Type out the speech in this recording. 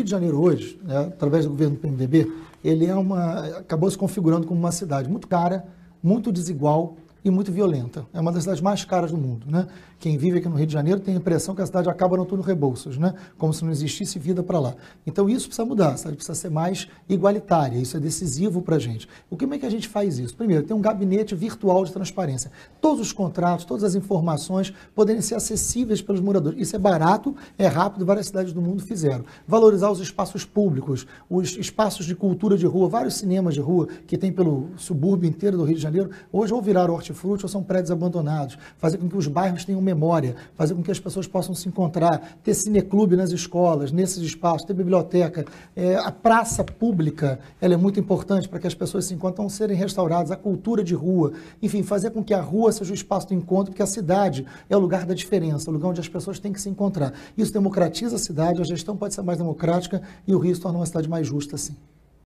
Rio de Janeiro hoje, né, através do governo do PMDB, ele é uma acabou se configurando como uma cidade muito cara, muito desigual, e muito violenta. É uma das cidades mais caras do mundo. Né? Quem vive aqui no Rio de Janeiro tem a impressão que a cidade acaba no turno Rebouças, né? como se não existisse vida para lá. Então isso precisa mudar, a cidade precisa ser mais igualitária, isso é decisivo para a gente. O que, é que a gente faz isso? Primeiro, tem um gabinete virtual de transparência. Todos os contratos, todas as informações poderem ser acessíveis pelos moradores. Isso é barato, é rápido, várias cidades do mundo fizeram. Valorizar os espaços públicos, os espaços de cultura de rua, vários cinemas de rua que tem pelo subúrbio inteiro do Rio de Janeiro, hoje ou viraram hortifruti ou são prédios abandonados, fazer com que os bairros tenham memória, fazer com que as pessoas possam se encontrar, ter cineclube nas escolas, nesses espaços, ter biblioteca. É, a praça pública ela é muito importante para que as pessoas se encontram, então, serem restauradas, a cultura de rua, enfim, fazer com que a rua seja o espaço do encontro, porque a cidade é o lugar da diferença, o lugar onde as pessoas têm que se encontrar. Isso democratiza a cidade, a gestão pode ser mais democrática e o Rio se torna uma cidade mais justa, sim.